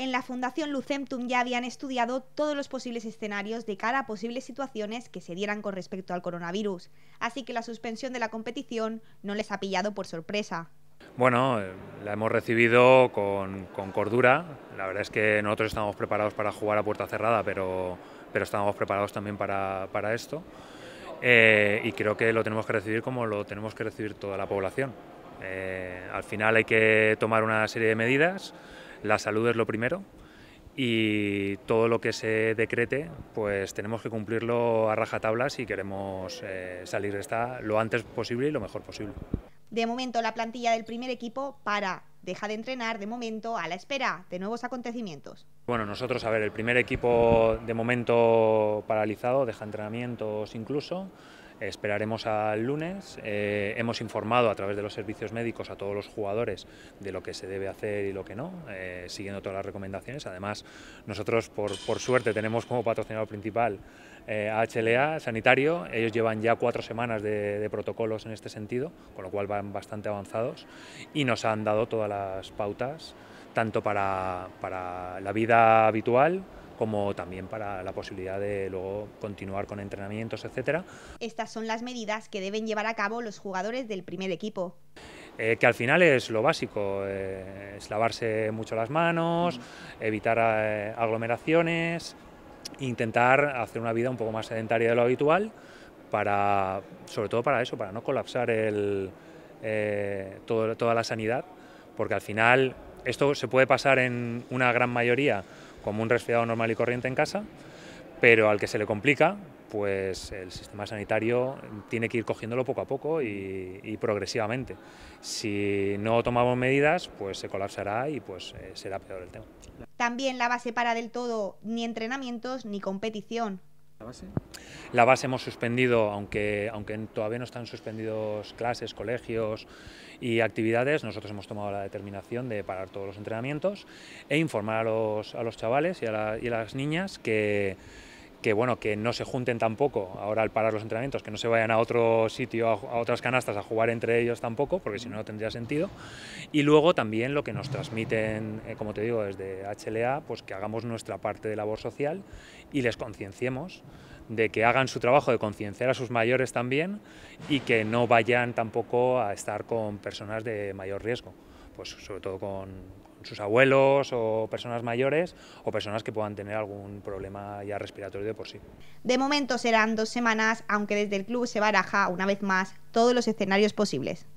En la Fundación Lucentum ya habían estudiado todos los posibles escenarios de cara a posibles situaciones que se dieran con respecto al coronavirus, así que la suspensión de la competición no les ha pillado por sorpresa. Bueno, eh, la hemos recibido con, cordura. La verdad es que nosotros estábamos preparados para jugar a puerta cerrada, pero, pero estábamos preparados también para, esto. Eh, y creo que lo tenemos que recibir como lo tenemos que recibir toda la población. Eh, al final hay que tomar una serie de medidas. La salud es lo primero y todo lo que se decrete, pues tenemos que cumplirlo a rajatabla si queremos eh, salir de esta lo antes posible y lo mejor posible. De momento la plantilla del primer equipo para, deja de entrenar de momento a la espera de nuevos acontecimientos. Bueno, nosotros, a ver, el primer equipo de momento paralizado, deja entrenamientos incluso. Esperaremos al lunes. Eh, hemos informado a través de los servicios médicos a todos los jugadores de lo que se debe hacer y lo que no, eh, siguiendo todas las recomendaciones. Además, nosotros, por, suerte, tenemos como patrocinador principal HLA eh, Sanitario. Ellos llevan ya cuatro semanas de, protocolos en este sentido, con lo cual van bastante avanzados y nos han dado todas las pautas, tanto para, para la vida habitual, como también para la posibilidad de luego continuar con entrenamientos, etcétera. Estas son las medidas que deben llevar a cabo los jugadores del primer equipo. Eh, que al final es lo básico, eh, es lavarse mucho las manos, evitar eh, aglomeraciones, intentar hacer una vida un poco más sedentaria de lo habitual, para, sobre todo para eso, para no colapsar el, todo, toda la sanidad, porque al final esto se puede pasar en una gran mayoría como un resfriado normal y corriente en casa, pero al que se le complica, pues el sistema sanitario tiene que ir cogiéndolo poco a poco y, progresivamente. Si no tomamos medidas, pues se colapsará y pues eh, será peor el tema. También la base para del todo ni entrenamientos ni competición. ¿La base? La base hemos suspendido, aunque, aunque todavía no están suspendidos clases, colegios y actividades, nosotros hemos tomado la determinación de parar todos los entrenamientos e informar a los, a los chavales y a, y a las niñas que que bueno, que no se junten tampoco ahora al parar los entrenamientos, que no se vayan a otro sitio, a, otras canastas a jugar entre ellos tampoco, porque si no, no tendría sentido. Y luego también lo que nos transmiten, eh, como te digo, desde HLA, pues que hagamos nuestra parte de labor social y les concienciemos de que hagan su trabajo de concienciar a sus mayores también y que no vayan tampoco a estar con personas de mayor riesgo, pues sobre todo con, sus abuelos o personas mayores o personas que puedan tener algún problema ya respiratorio de por sí. De momento serán dos semanas, aunque desde el club se baraja una vez más todos los escenarios posibles.